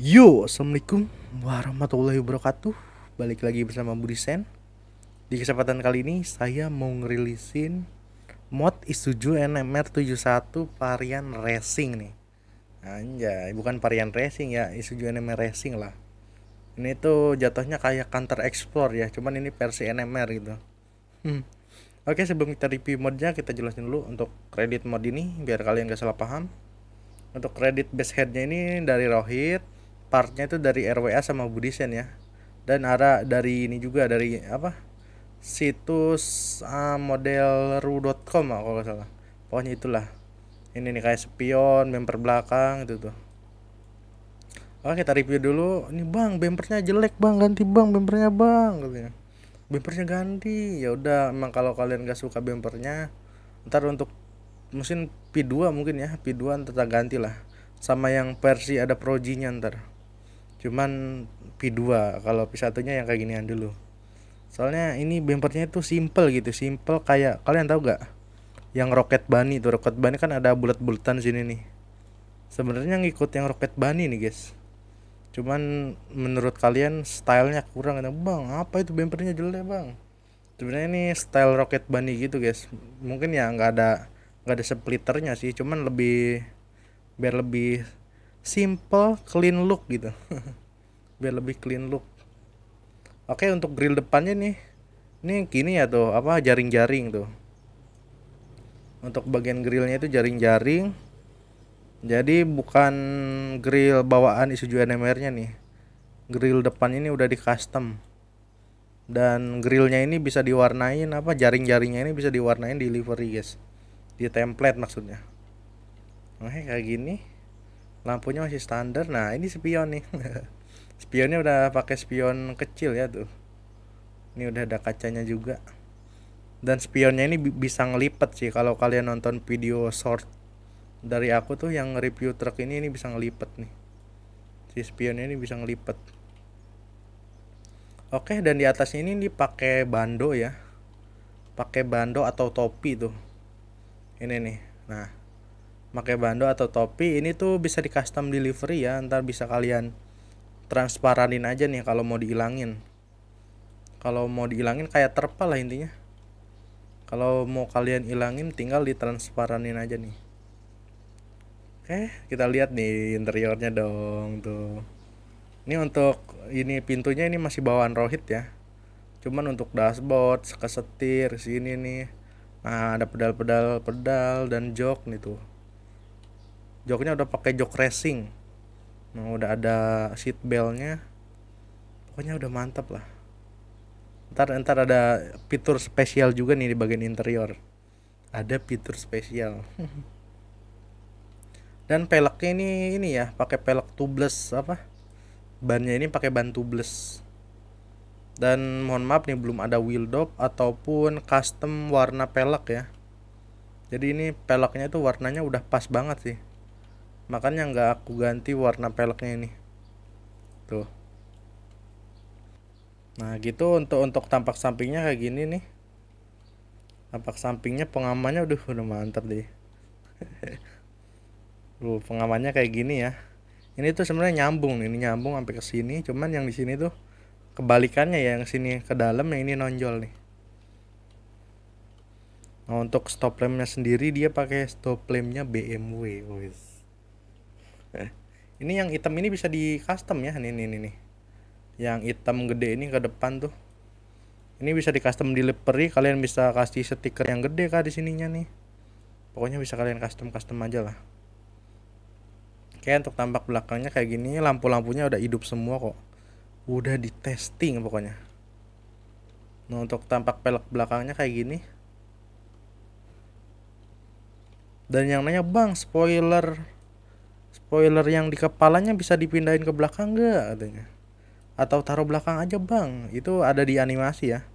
Yo, assalamualaikum warahmatullahi wabarakatuh. Balik lagi bersama Budi Sen. Di kesempatan kali ini saya mau ngerilisin mod Isuzu NMR71 varian racing nih. Anjay, bukan varian racing ya, Isuzu NMR racing lah. Ini tuh jatuhnya kayak Counter Explore ya, cuman ini versi NMR gitu. Hmm. Oke, sebelum kita review modnya, kita jelasin dulu untuk kredit mod ini biar kalian gak salah paham. Untuk kredit base headnya ini dari Rohit, partnya itu dari RWA sama Budisen ya dan ada dari ini juga dari apa situs uh, ah, modelru.com kalau nggak salah pokoknya itulah ini nih kayak spion bumper belakang itu tuh Oke kita review dulu. Ini bang bumpernya jelek bang ganti bang bumpernya bang katanya. Bumpernya ganti. Ya udah emang kalau kalian gak suka bumpernya, ntar untuk mesin P2 mungkin ya P2 ntar ganti lah. Sama yang versi ada projinya ntar cuman P2 kalau P1-nya yang kayak ginian dulu soalnya ini bempernya itu simple gitu simple kayak kalian tahu gak yang roket bani itu roket bani kan ada bulat-bulatan sini nih sebenarnya ngikut yang roket bani nih guys cuman menurut kalian stylenya kurang ada bang apa itu bempernya jelek bang sebenarnya ini style roket bani gitu guys mungkin ya nggak ada nggak ada splitternya sih cuman lebih biar lebih simple clean look gitu biar lebih clean look oke untuk grill depannya nih ini gini ya tuh apa jaring-jaring tuh untuk bagian grillnya itu jaring-jaring jadi bukan grill bawaan Isuzu NMR nya nih grill depan ini udah di custom dan grillnya ini bisa diwarnain apa jaring-jaringnya ini bisa diwarnain di livery guys di template maksudnya oke kayak gini lampunya masih standar nah ini spion nih spionnya udah pakai spion kecil ya tuh ini udah ada kacanya juga dan spionnya ini bisa ngelipet sih kalau kalian nonton video short dari aku tuh yang review truk ini ini bisa ngelipet nih si spionnya ini bisa ngelipet oke dan di atas ini dipakai bando ya pakai bando atau topi tuh ini nih nah pakai bando atau topi ini tuh bisa di custom delivery ya ntar bisa kalian transparanin aja nih kalau mau dihilangin kalau mau dihilangin kayak terpal lah intinya kalau mau kalian hilangin tinggal ditransparanin aja nih oke eh, kita lihat nih interiornya dong tuh ini untuk ini pintunya ini masih bawaan Rohit ya cuman untuk dashboard kesetir sini nih nah ada pedal-pedal pedal dan jok nih tuh joknya udah pakai jok racing nah, udah ada seat beltnya pokoknya udah mantap lah ntar ntar ada fitur spesial juga nih di bagian interior ada fitur spesial dan peleknya ini ini ya pakai pelek tubeless apa bannya ini pakai ban tubeless dan mohon maaf nih belum ada wheel dop ataupun custom warna pelek ya jadi ini peleknya itu warnanya udah pas banget sih makanya nggak aku ganti warna peleknya ini tuh nah gitu untuk untuk tampak sampingnya kayak gini nih tampak sampingnya pengamannya udah udah mantap deh Lu pengamannya kayak gini ya ini tuh sebenarnya nyambung ini nyambung sampai ke sini cuman yang di sini tuh kebalikannya ya yang sini ke dalam yang ini nonjol nih Nah, untuk stop lampnya sendiri dia pakai stop lampnya BMW. guys Eh, ini yang hitam ini bisa di custom ya ini ini nih yang hitam gede ini ke depan tuh ini bisa di custom delivery kalian bisa kasih stiker yang gede kah di sininya nih pokoknya bisa kalian custom custom aja lah oke untuk tampak belakangnya kayak gini lampu-lampunya udah hidup semua kok udah di testing pokoknya nah untuk tampak pelek belakangnya kayak gini dan yang nanya bang spoiler spoiler yang di kepalanya bisa dipindahin ke belakang gak, katanya atau taruh belakang aja bang itu ada di animasi ya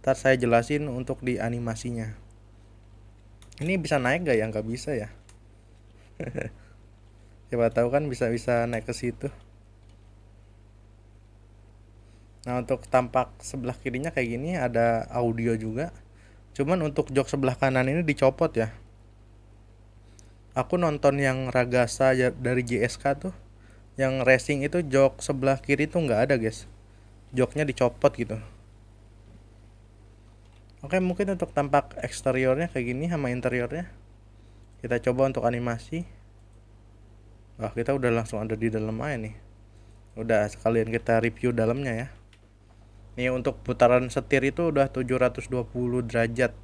ntar saya jelasin untuk di animasinya ini bisa naik gak ya nggak bisa ya siapa tahu kan bisa bisa naik ke situ nah untuk tampak sebelah kirinya kayak gini ada audio juga cuman untuk jok sebelah kanan ini dicopot ya aku nonton yang Ragasa ya, dari GSK tuh yang racing itu jok sebelah kiri tuh nggak ada guys joknya dicopot gitu oke mungkin untuk tampak eksteriornya kayak gini sama interiornya kita coba untuk animasi wah kita udah langsung ada di dalam aja nih udah sekalian kita review dalamnya ya ini untuk putaran setir itu udah 720 derajat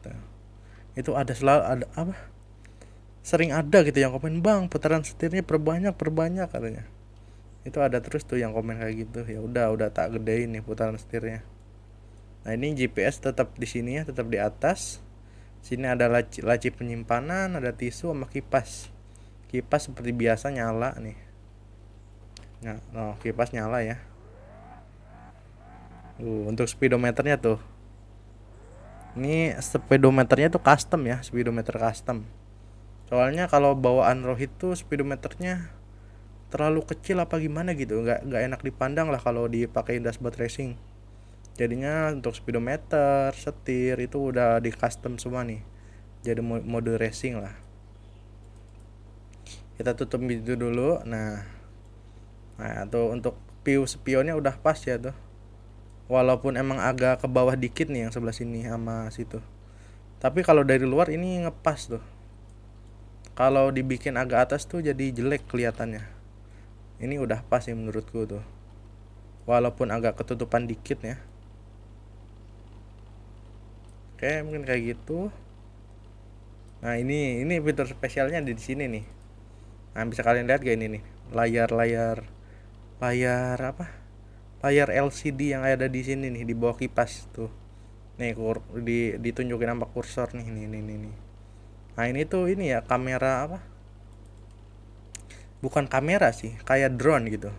itu ada selalu ada apa sering ada gitu yang komen bang putaran setirnya perbanyak perbanyak katanya itu ada terus tuh yang komen kayak gitu ya udah udah tak gede ini putaran setirnya nah ini GPS tetap di sini ya tetap di atas sini ada laci, laci penyimpanan ada tisu sama kipas kipas seperti biasa nyala nih nah oh, no, kipas nyala ya uh, untuk speedometernya tuh ini speedometernya tuh custom ya speedometer custom soalnya kalau bawaan Rohit itu speedometernya terlalu kecil apa gimana gitu nggak nggak enak dipandang lah kalau dipakai dashboard racing jadinya untuk speedometer setir itu udah di custom semua nih jadi mode racing lah kita tutup video dulu nah nah tuh untuk piu spionnya udah pas ya tuh walaupun emang agak ke bawah dikit nih yang sebelah sini sama situ tapi kalau dari luar ini ngepas tuh kalau dibikin agak atas tuh jadi jelek kelihatannya ini udah pas sih menurutku tuh walaupun agak ketutupan dikit ya oke mungkin kayak gitu nah ini ini fitur spesialnya ada di sini nih nah bisa kalian lihat gak ini nih layar-layar layar apa layar LCD yang ada di sini nih di bawah kipas tuh nih kur di ditunjukin nampak kursor nih ini nih nih, nih. Nah ini tuh ini ya kamera apa? Bukan kamera sih, kayak drone gitu.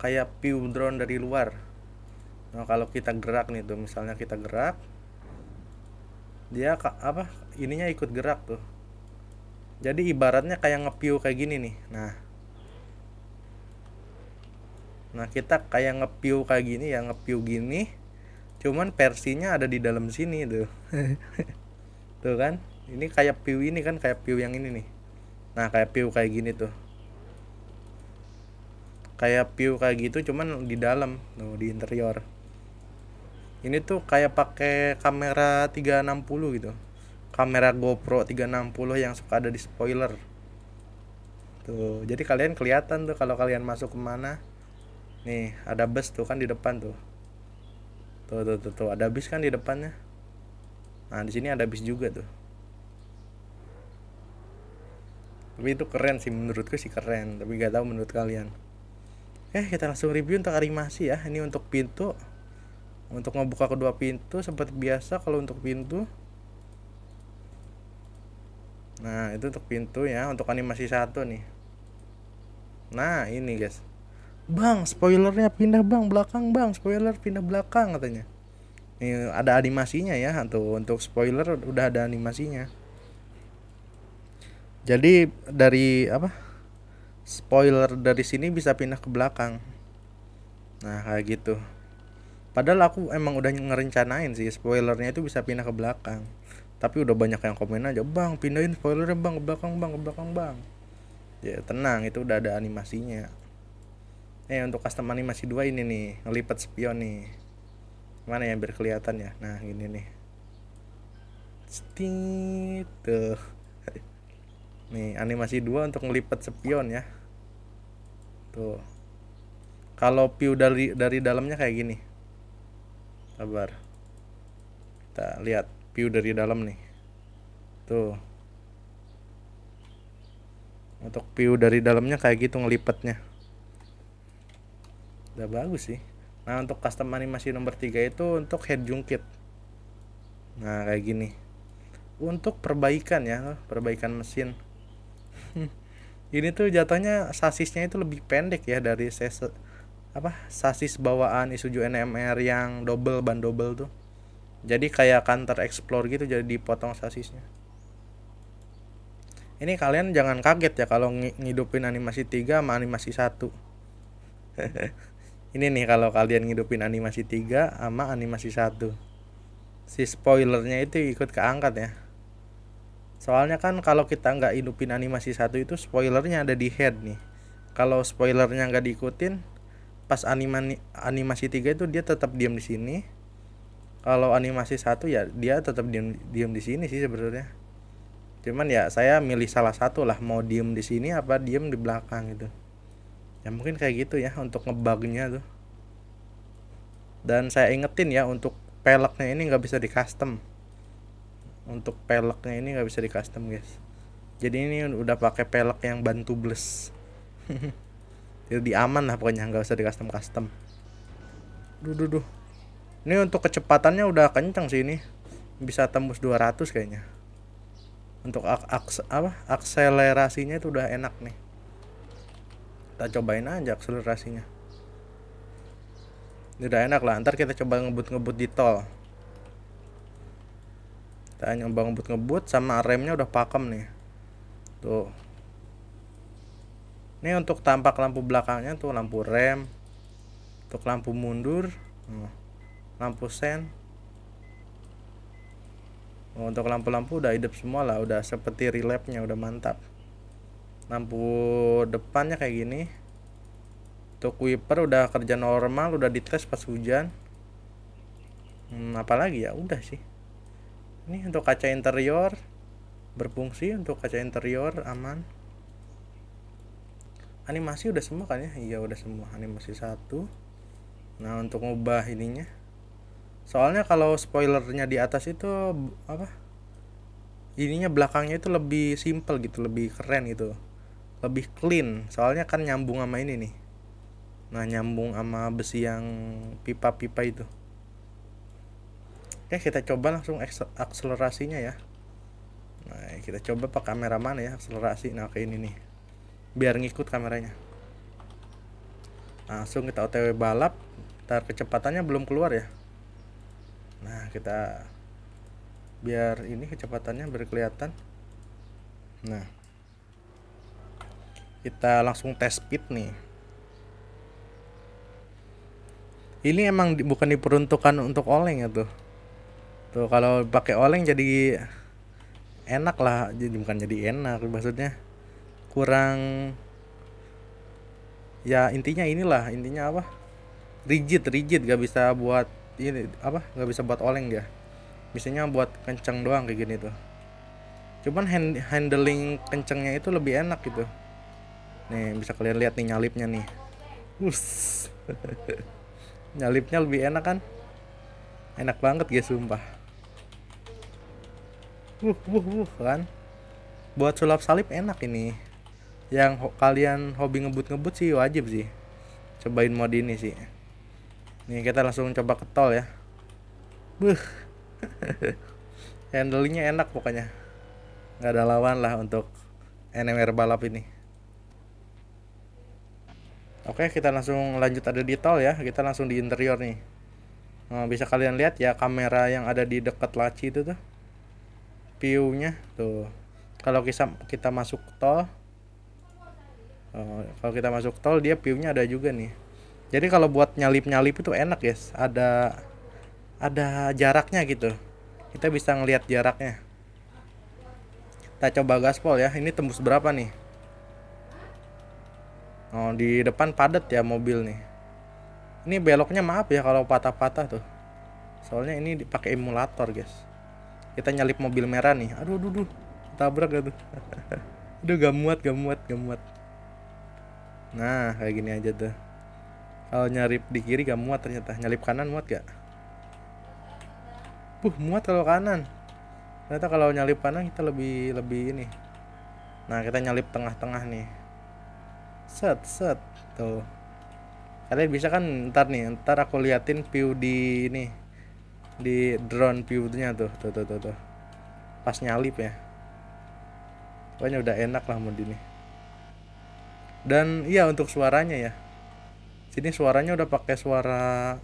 Kayak view drone dari luar. Nah, kalau kita gerak nih tuh, misalnya kita gerak, dia apa? Ininya ikut gerak tuh. Jadi ibaratnya kayak ngepiu kayak gini nih. Nah, nah kita kayak ngepiu kayak gini ya ngepiu gini. Cuman versinya ada di dalam sini tuh. tuh kan? ini kayak view ini kan kayak view yang ini nih nah kayak view kayak gini tuh kayak view kayak gitu cuman di dalam tuh di interior ini tuh kayak pakai kamera 360 gitu kamera GoPro 360 yang suka ada di spoiler tuh jadi kalian kelihatan tuh kalau kalian masuk kemana nih ada bus tuh kan di depan tuh tuh tuh tuh, tuh. ada bus kan di depannya nah di sini ada bus juga tuh tapi itu keren sih menurutku sih keren tapi gak tahu menurut kalian eh kita langsung review untuk animasi ya ini untuk pintu untuk membuka kedua pintu seperti biasa kalau untuk pintu nah itu untuk pintu ya untuk animasi satu nih nah ini guys bang spoilernya pindah bang belakang bang spoiler pindah belakang katanya ini ada animasinya ya untuk untuk spoiler udah ada animasinya jadi dari apa? Spoiler dari sini bisa pindah ke belakang. Nah, kayak gitu. Padahal aku emang udah ngerencanain sih spoilernya itu bisa pindah ke belakang. Tapi udah banyak yang komen aja, "Bang, pindahin spoilernya Bang ke belakang, Bang, ke belakang, Bang." Ya, tenang, itu udah ada animasinya. Eh, untuk custom animasi dua ini nih, ngelipat spion nih. Mana yang kelihatan ya? Nah, ini nih. Stit. Tuh. Nih, animasi dua untuk melipat spion ya. Tuh. Kalau view dari dari dalamnya kayak gini. Sabar. Kita lihat view dari dalam nih. Tuh. Untuk view dari dalamnya kayak gitu ngelipatnya. Udah bagus sih. Nah, untuk custom animasi nomor tiga itu untuk head jungkit. Nah, kayak gini. Untuk perbaikan ya, perbaikan mesin ini tuh jatuhnya sasisnya itu lebih pendek ya dari ses apa sasis bawaan Isuzu NMR yang double ban double tuh jadi kayak counter explore gitu jadi dipotong sasisnya ini kalian jangan kaget ya kalau ng ngidupin animasi 3 sama animasi 1 ini nih kalau kalian ngidupin animasi 3 sama animasi 1 si spoilernya itu ikut keangkat ya Soalnya kan kalau kita nggak hidupin animasi satu itu spoilernya ada di head nih. Kalau spoilernya nggak diikutin, pas animani, animasi tiga itu dia tetap diam di sini. Kalau animasi satu ya dia tetap diam diam di sini sih sebenarnya. Cuman ya saya milih salah satu lah mau diem di sini apa diem di belakang gitu. Ya mungkin kayak gitu ya untuk ngebugnya tuh. Dan saya ingetin ya untuk peleknya ini nggak bisa di custom untuk peleknya ini nggak bisa di custom guys jadi ini udah pakai pelek yang bantu bles jadi aman lah pokoknya nggak usah di custom custom duh duh duh ini untuk kecepatannya udah kencang sih ini bisa tembus 200 kayaknya untuk ak aks apa akselerasinya itu udah enak nih kita cobain aja akselerasinya ini udah enak lah ntar kita coba ngebut-ngebut di tol kita nyoba ngebut-ngebut sama remnya udah pakem nih tuh ini untuk tampak lampu belakangnya tuh lampu rem untuk lampu mundur nah, lampu sen oh, untuk lampu-lampu udah hidup semua lah udah seperti relapnya udah mantap lampu depannya kayak gini untuk wiper udah kerja normal udah dites pas hujan hmm, apalagi ya udah sih ini untuk kaca interior berfungsi untuk kaca interior aman animasi udah semua kan ya iya udah semua animasi satu nah untuk ngubah ininya soalnya kalau spoilernya di atas itu apa ininya belakangnya itu lebih simple gitu lebih keren gitu lebih clean soalnya kan nyambung sama ini nih nah nyambung sama besi yang pipa-pipa itu Oke, ya, kita coba langsung akselerasinya ya nah ya, kita coba pakai kamera mana ya akselerasi nah kayak ini nih biar ngikut kameranya Nah, langsung kita otw balap ntar kecepatannya belum keluar ya nah kita biar ini kecepatannya berkelihatan nah kita langsung tes speed nih ini emang bukan diperuntukkan untuk oleng ya tuh Tuh gitu. kalau pakai oleng jadi enak lah, jadi bukan jadi enak maksudnya kurang ya intinya inilah intinya apa rigid rigid gak bisa buat ini apa gak bisa buat oleng ya. misalnya buat kencang doang kayak gini tuh cuman hand, handling kencengnya itu lebih enak gitu nih bisa kalian lihat nih nyalipnya nih Us. nyalipnya lebih enak kan enak banget guys sumpah wuh wuh wuh kan buat sulap salib enak ini yang ho kalian hobi ngebut-ngebut sih wajib sih cobain mod ini sih nih kita langsung coba ke tol ya buh handlingnya enak pokoknya nggak ada lawan lah untuk NMR balap ini oke kita langsung lanjut ada di tol ya kita langsung di interior nih nah, bisa kalian lihat ya kamera yang ada di dekat laci itu tuh view-nya tuh kalau kita kita masuk tol oh, kalau kita masuk tol dia piunya ada juga nih jadi kalau buat nyalip nyalip itu enak guys ada ada jaraknya gitu kita bisa ngelihat jaraknya kita coba gaspol ya ini tembus berapa nih oh di depan padat ya mobil nih ini beloknya maaf ya kalau patah-patah tuh soalnya ini dipakai emulator guys kita nyalip mobil merah nih aduh aduh, aduh tabrak gitu aduh gak muat gak muat gak muat nah kayak gini aja tuh kalau nyalip di kiri gak muat ternyata nyalip kanan muat gak puh muat kalau kanan ternyata kalau nyalip kanan kita lebih lebih ini nah kita nyalip tengah-tengah nih set set tuh kalian bisa kan ntar nih ntar aku liatin view di ini di drone view-nya tuh tuh tuh tuh, tuh. pas nyalip ya pokoknya udah enak lah mod ini dan iya untuk suaranya ya sini suaranya udah pakai suara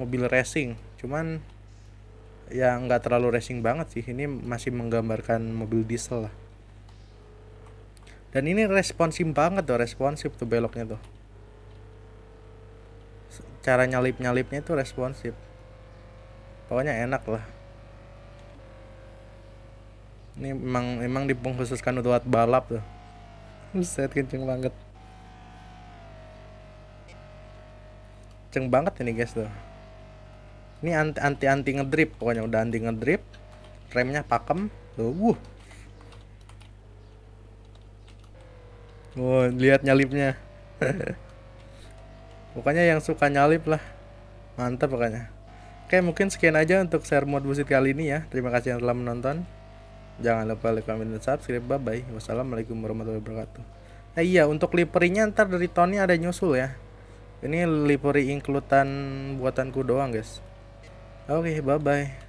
mobil racing cuman ya nggak terlalu racing banget sih ini masih menggambarkan mobil diesel lah dan ini responsif banget tuh responsif tuh beloknya tuh cara nyalip nyalipnya itu responsif pokoknya enak lah ini emang emang dipengkhususkan buat balap tuh set kenceng banget kenceng banget ini guys tuh ini anti anti anti ngedrip pokoknya udah anti ngedrip remnya pakem tuh wuh Wow, lihat nyalipnya. pokoknya yang suka nyalip lah. Mantap pokoknya. Oke, mungkin sekian aja untuk share mod busit kali ini ya. Terima kasih yang telah menonton. Jangan lupa like, comment, dan subscribe. Bye-bye. Wassalamualaikum warahmatullahi wabarakatuh. Nah iya, untuk liperinya ntar dari Tony ada nyusul ya. Ini liperi inklutan buatanku doang, guys. Oke, bye-bye.